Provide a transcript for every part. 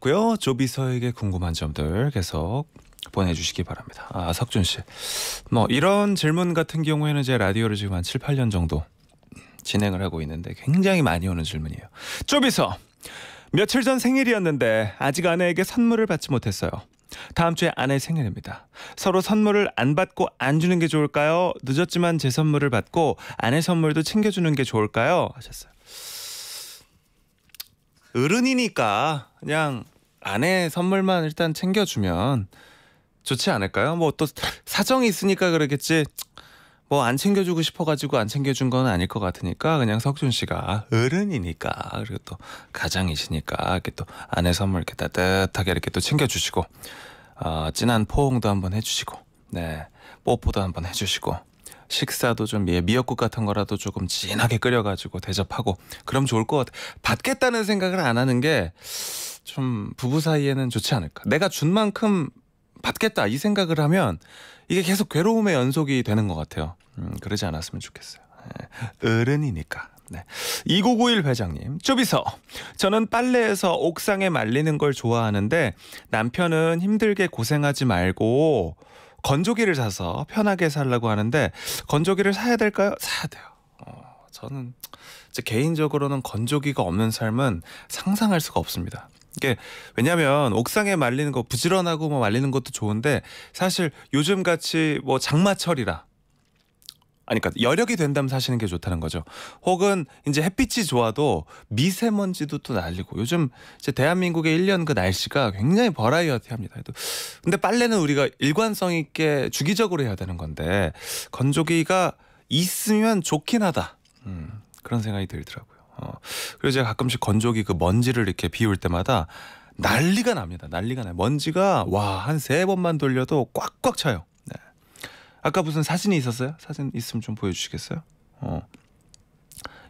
고요 조비서에게 궁금한 점들 계속 보내주시기 바랍니다. 아 석준 씨, 뭐 이런 질문 같은 경우에는 제 라디오를 지금 한 7, 8년 정도 진행을 하고 있는데 굉장히 많이 오는 질문이에요. 조비서 며칠 전 생일이었는데 아직 아내에게 선물을 받지 못했어요. 다음 주에 아내 생일입니다. 서로 선물을 안 받고 안 주는 게 좋을까요? 늦었지만 제 선물을 받고 아내 선물도 챙겨주는 게 좋을까요? 하셨어요. 어른이니까 그냥 아내 선물만 일단 챙겨주면 좋지 않을까요? 뭐 또 사정이 있으니까 그러겠지. 뭐 안 챙겨주고 싶어가지고 안 챙겨준 건 아닐 것 같으니까 그냥 석준 씨가 아, 어른이니까 그리고 또 가장이시니까 이렇게 또 아내 선물 이렇게 따뜻하게 이렇게 또 챙겨주시고 어, 진한 포옹도 한번 해주시고 네 뽀뽀도 한번 해주시고 식사도 좀 예, 미역국 같은 거라도 조금 진하게 끓여가지고 대접하고 그럼 좋을 것 같아. 받겠다는 생각을 안 하는 게 좀 부부 사이에는 좋지 않을까. 내가 준 만큼 받겠다 이 생각을 하면 이게 계속 괴로움의 연속이 되는 것 같아요. 음, 그러지 않았으면 좋겠어요. 예, 어른이니까. 네. 2991 회장님, 쪼비서. 저는 빨래에서 옥상에 말리는 걸 좋아하는데 남편은 힘들게 고생하지 말고 건조기를 사서 편하게 살라고 하는데 건조기를 사야 될까요? 사야 돼요. 어, 저는 제 개인적으로는 건조기가 없는 삶은 상상할 수가 없습니다. 이게 왜냐하면 옥상에 말리는 거 부지런하고 뭐 말리는 것도 좋은데 사실 요즘 같이 뭐 장마철이라 아니 그러니까 여력이 된다면 사시는 게 좋다는 거죠. 혹은 이제 햇빛이 좋아도 미세먼지도 또 날리고 요즘 이제 대한민국의 1년 그 날씨가 굉장히 버라이어티합니다. 근데 빨래는 우리가 일관성 있게 주기적으로 해야 되는 건데 건조기가 있으면 좋긴 하다. 음, 그런 생각이 들더라고요. 어. 그리고 제가 가끔씩 건조기 그 먼지를 이렇게 비울 때마다 난리가 납니다. 난리가 나요. 먼지가 와 한 세 번만 돌려도 꽉꽉 차요. 아까 무슨 사진이 있었어요? 사진 있으면 좀 보여주시겠어요? 어.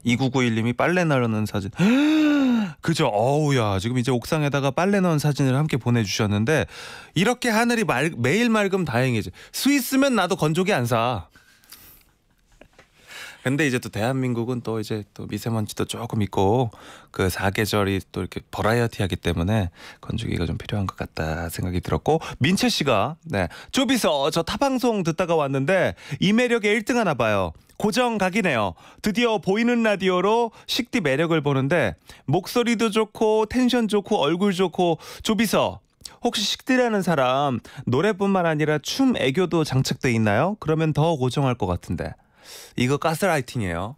2991님이 빨래 나르는 사진. 그죠? 어우야. 지금 이제 옥상에다가 빨래 넣은 사진을 함께 보내주셨는데, 이렇게 하늘이 말, 매일 맑음 다행이지. 스위스면 나도 건조기 안 사. 근데 이제 또 대한민국은 또 이제 또 미세먼지도 조금 있고 그 사계절이 또 이렇게 버라이어티하기 때문에 건조기가 좀 필요한 것 같다 생각이 들었고 민채 씨가 네 조비서 저 타방송 듣다가 왔는데 이 매력에 1등 하나 봐요. 고정 각이네요. 드디어 보이는 라디오로 식디 매력을 보는데 목소리도 좋고 텐션 좋고 얼굴 좋고 조비서 혹시 식디라는 사람 노래뿐만 아니라 춤 애교도 장착돼 있나요? 그러면 더 고정할 것 같은데. 이거 가스라이팅이에요.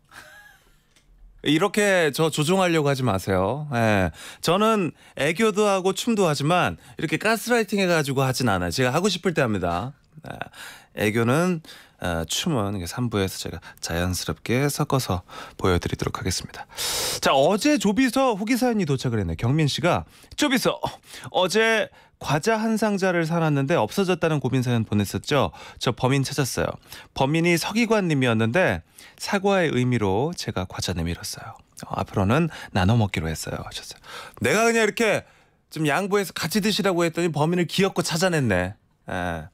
이렇게 저 조종하려고 하지 마세요. 예. 저는 애교도 하고 춤도 하지만 이렇게 가스라이팅 해가지고 하진 않아요. 제가 하고 싶을 때 합니다. 아, 애교는 어, 춤은 3부에서 제가 자연스럽게 섞어서 보여드리도록 하겠습니다. 자 어제 조비서 후기 사연이 도착을 했네요. 경민 씨가 조비서 어제 과자 한 상자를 사놨는데 없어졌다는 고민 사연 보냈었죠. 저 범인 찾았어요. 범인이 서기관님이었는데 사과의 의미로 제가 과자 내밀었어요. 어, 앞으로는 나눠 먹기로 했어요. 하셨어요. 내가 그냥 이렇게 좀 양보해서 같이 드시라고 했더니 범인을 기어고 찾아냈네. 에. 아,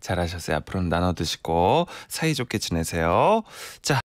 잘하셨어요. 앞으로는 나눠 드시고 사이좋게 지내세요. 자.